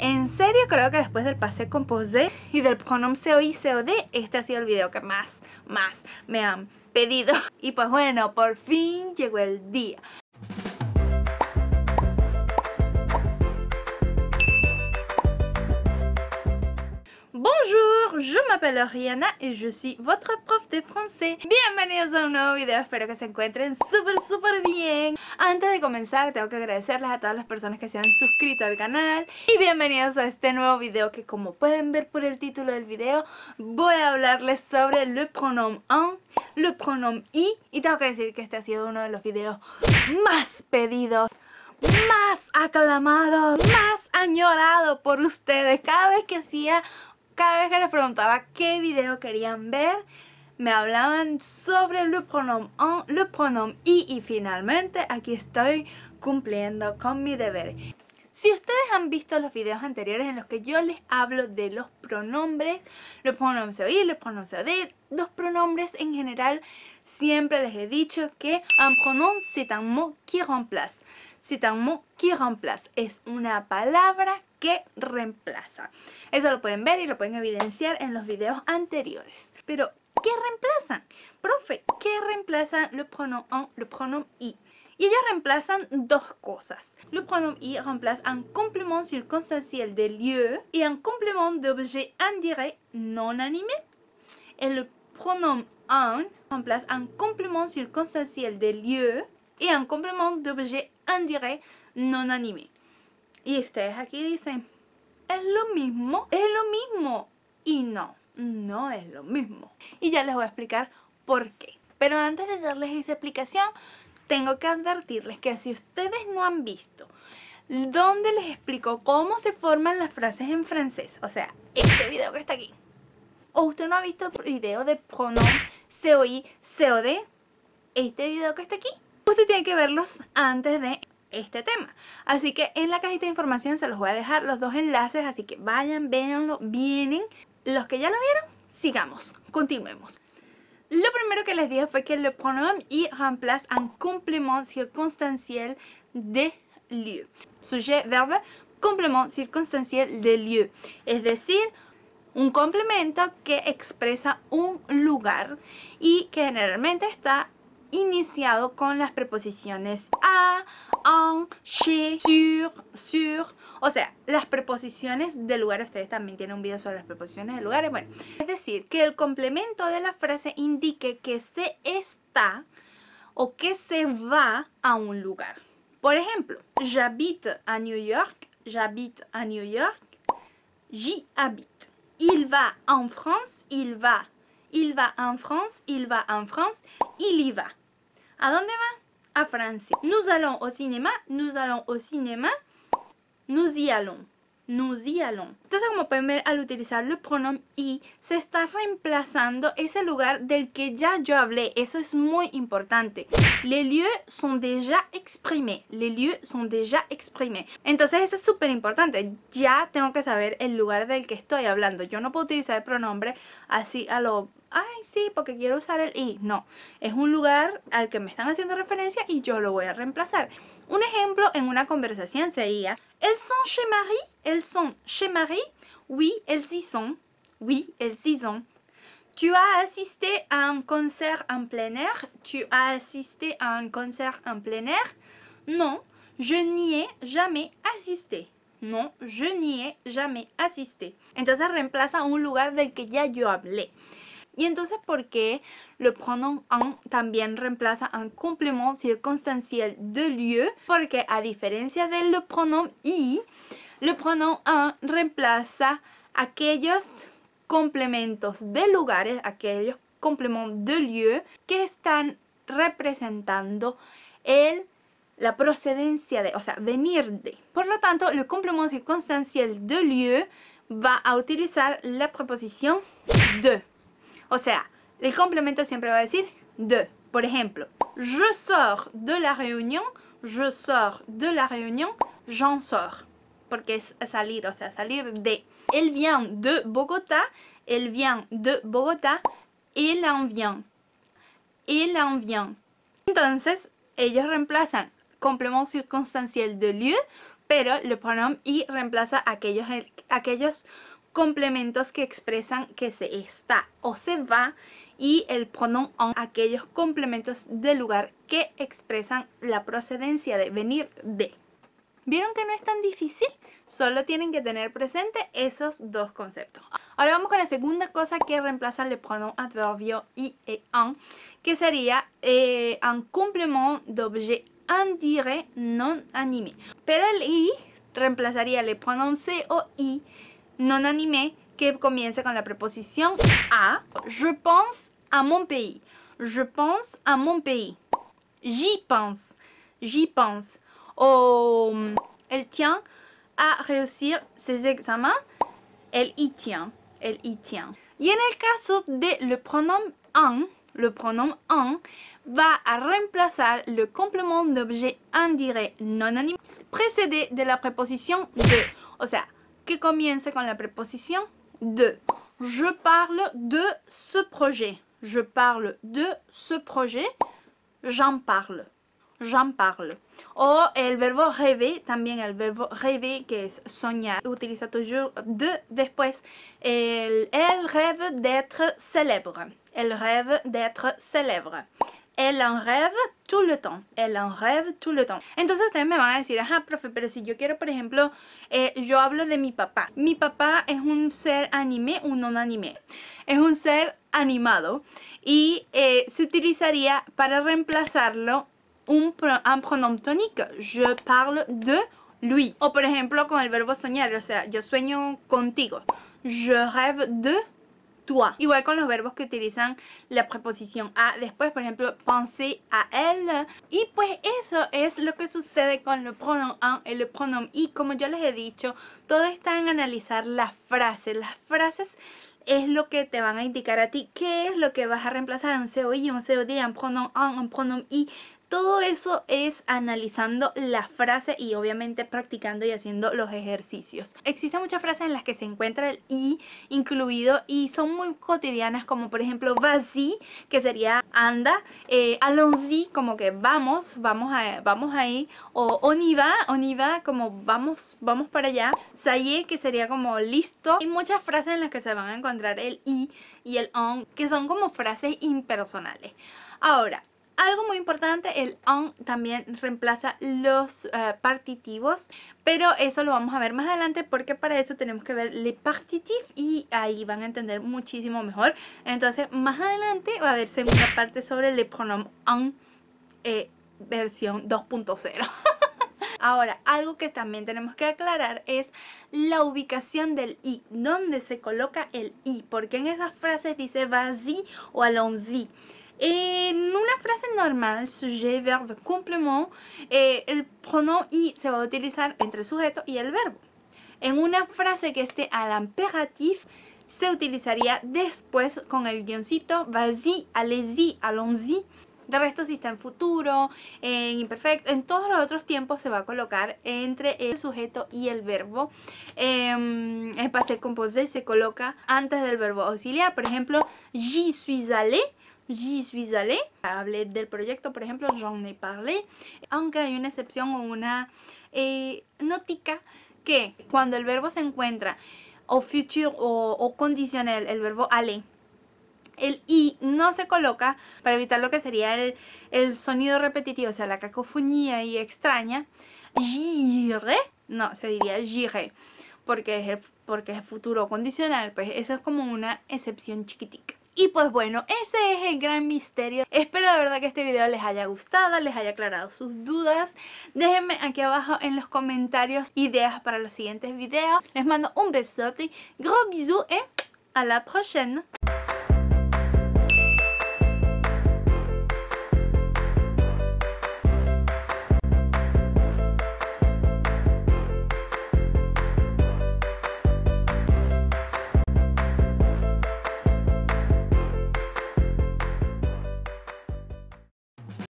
En serio, creo que después del con composé y del pronom COI COD, este ha sido el video que más, más me han pedido. Y pues bueno, por fin llegó el día. Bonjour yo me llamo Rihanna y soy votre prof de francés Bienvenidos a un nuevo video, espero que se encuentren súper súper bien Antes de comenzar tengo que agradecerles a todas las personas que se han suscrito al canal Y bienvenidos a este nuevo video que como pueden ver por el título del video Voy a hablarles sobre le pronom en, le pronom y Y tengo que decir que este ha sido uno de los videos más pedidos más aclamado, más añorado por ustedes Cada vez que hacía cada vez que les preguntaba qué video querían ver, me hablaban sobre le pronom en, le pronom y y finalmente aquí estoy cumpliendo con mi deber. Si ustedes han visto los videos anteriores en los que yo les hablo de los pronombres, los pronombres oír, los pronombres de, los pronombres en general, siempre les he dicho que um, un pronom c'est un mot qui remplace c'est un qui remplace. Es una palabra que reemplaza. Eso lo pueden ver y lo pueden evidenciar en los videos anteriores. Pero, ¿qué reemplazan? Profe, ¿qué reemplazan le pronom en, le pronom y? Y ellos reemplazan dos cosas. El pronom i reemplaza un complément circunstancial de lieu y un complément d'objet indirect non animé. Et le pronom un remplace un complément circunstancial de lieu y un complément d'objet Andiré non anime. Y ustedes aquí dicen, es lo mismo, es lo mismo. Y no, no es lo mismo. Y ya les voy a explicar por qué. Pero antes de darles esa explicación, tengo que advertirles que si ustedes no han visto donde les explico cómo se forman las frases en francés, o sea, este video que está aquí, o usted no ha visto el video de pronom COI COD, este video que está aquí, usted pues tiene que verlos antes de este tema. Así que en la cajita de información se los voy a dejar los dos enlaces, así que vayan, véanlo, vienen. Los que ya lo vieron, sigamos, continuemos. Lo primero que les dije fue que le pronom y remplace un complément circunstancial de lieu. Sujet, verbe, complément circunstancial de lieu. Es decir, un complemento que expresa un lugar y que generalmente está iniciado con las preposiciones a, en, chez, sur, sur. O sea, las preposiciones de lugar. Ustedes también tienen un video sobre las preposiciones de lugares. Bueno, es decir, que el complemento de la frase indique que se está o que se va a un lugar. Por ejemplo, j'habite a New York, j'habite a New York, j'y habite. Il va en France, il va Il va en France, il va en France, il y va. ¿A dónde va? A Francia. Nous allons au cinéma, nous allons au cinéma, nous y allons. Nous y allons. Entonces, como pueden ver, al utilizar el pronom y, se está reemplazando ese lugar del que ya yo hablé. Eso es muy importante. Les lieux sont déjà exprimés. Les lieux sont déjà exprimés. Entonces, eso es súper importante. Ya tengo que saber el lugar del que estoy hablando. Yo no puedo utilizar el pronombre así a lo ay, sí, porque quiero usar el i. No, es un lugar al que me están haciendo referencia y yo lo voy a reemplazar. Un ejemplo en una conversación sería, elles sont chez Marie, elles sont chez Marie, oui, elles y sont, oui, elles y sont. Tu as assisté a un concert en plein air, tu as assisté a un concert en plein air. Non, je n'y ai jamais assisté. No, je n'y ai jamais assisté. Entonces reemplaza un lugar del que ya yo hablé. Y entonces, ¿por qué el pronom en también reemplaza un complement circunstancial de lieu? Porque a diferencia del pronom y, le pronom en reemplaza aquellos complementos de lugares, aquellos complementos de lieu que están representando el la procedencia de, o sea, venir de. Por lo tanto, el complemento circunstancial de lieu va a utilizar la preposición de. O sea, el complemento siempre va a decir de. Por ejemplo, je sors de la reunión, je sors de la reunión, j'en sors. Porque es salir, o sea, salir de. Él vient de Bogotá, él vient de Bogotá, il en vient. Il en vient. Entonces, ellos reemplazan complemento circunstancial de lieu, pero le pronom y reemplaza aquellos, aquellos complementos que expresan que se está o se va y el pronom on, aquellos complementos de lugar que expresan la procedencia de venir de. ¿Vieron que no es tan difícil? Solo tienen que tener presente esos dos conceptos. Ahora vamos con la segunda cosa que reemplaza el pronom adverbio y e en, que sería eh, un un de d'objet indirect non animé. Pero el i reemplazaría el pronom c o i non animé qui commence avec la préposition « a. Je pense à mon pays. Je pense à mon pays. J'y pense. J'y pense. Oh, elle tient à réussir ses examens. Elle y tient. Elle y tient. Y en le cas de le pronom en » le pronom en va remplacer le complément d'objet indirect non animé précédé de la préposition de. O qui commence con la préposition de. Je parle de ce projet. Je parle de ce projet. J'en parle. J'en parle. O el verbo rêver, también el verbo rêver que es soñar. Utiliza toujours de después. elle rêve d'être célèbre. Elle rêve d'être célèbre. elle en rêve tout le temps. Elle en rêve tout le temps. Entonces ustedes me van a decir, ajá, profe, pero si yo quiero, por ejemplo, eh, yo hablo de mi papá. Mi papá es un ser anime, un non animé. Es un ser animado y eh, se utilizaría para reemplazarlo un, pronombre Je parle de lui. O por ejemplo con el verbo soñar, o sea, yo sueño contigo. Je rêve de Igual con los verbos que utilizan la preposición a después, por ejemplo, pensé a él. Y pues eso es lo que sucede con el pronom en y le pronom y. Como yo les he dicho, todo está en analizar las frases. Las frases es lo que te van a indicar a ti qué es lo que vas a reemplazar un o y un COD, un pronom en, un pronom y todo eso es analizando la frase y obviamente practicando y haciendo los ejercicios. Existen muchas frases en las que se encuentra el I incluido y son muy cotidianas como por ejemplo Va y que sería anda, eh, allons-y como que vamos, vamos, a, vamos ahí o on y va, on y va como vamos, vamos para allá, saye, que sería como listo. Y muchas frases en las que se van a encontrar el I y el on que son como frases impersonales. Ahora, algo muy importante, el on también reemplaza los eh, partitivos, pero eso lo vamos a ver más adelante porque para eso tenemos que ver le partitif y ahí van a entender muchísimo mejor. Entonces, más adelante va a haber segunda parte sobre le pronom on eh, versión 2.0. Ahora, algo que también tenemos que aclarar es la ubicación del i, dónde se coloca el i, porque en esas frases dice vas-y o allons-y. En una frase normal, sujet, verbo, complemento, eh, el pronom y se va a utilizar entre el sujeto y el verbo. En una frase que esté al imperativo, se utilizaría después con el guioncito, vas-y, allez-y, allons-y. De resto, si está en futuro, en imperfecto, en todos los otros tiempos se va a colocar entre el sujeto y el verbo. el em, en passé composé se coloca antes del verbo auxiliar. Por ejemplo, j'y suis allé j'y suis allé. Hablé del proyecto, por ejemplo, j'en ai parlé. Aunque hay una excepción o una eh, notica que cuando el verbo se encuentra o future o, condicional, el verbo aller, el i no se coloca para evitar lo que sería el, el sonido repetitivo, o sea, la cacofonía y extraña. Jire, no, se diría jire, porque es porque es futuro condicional, pues eso es como una excepción chiquitica. Y pues bueno, ese es el gran misterio. Espero de verdad que este video les haya gustado, les haya aclarado sus dudas. Déjenme aquí abajo en los comentarios ideas para los siguientes videos. Les mando un besote, gros bisous y a la prochaine.